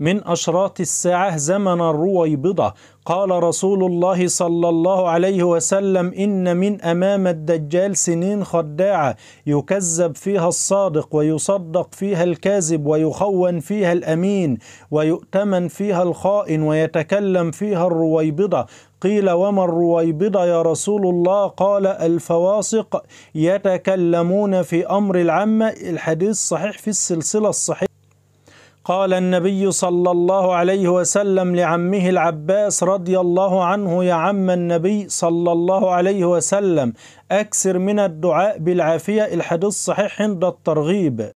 من أشراط الساعة زمن الرويبضة قال رسول الله صلى الله عليه وسلم إن من أمام الدجال سنين خداعة يكذب فيها الصادق ويصدق فيها الكاذب ويخون فيها الأمين ويؤتمن فيها الخائن ويتكلم فيها الرويبضة قيل وما الرويبضة يا رسول الله قال الفواسق يتكلمون في أمر العامة الحديث صحيح في السلسلة الصحيحة قال النبي صلى الله عليه وسلم لعمه العباس رضي الله عنه يا عم النبي صلى الله عليه وسلم أكثر من الدعاء بالعافية الحديث صحيح عند الترغيب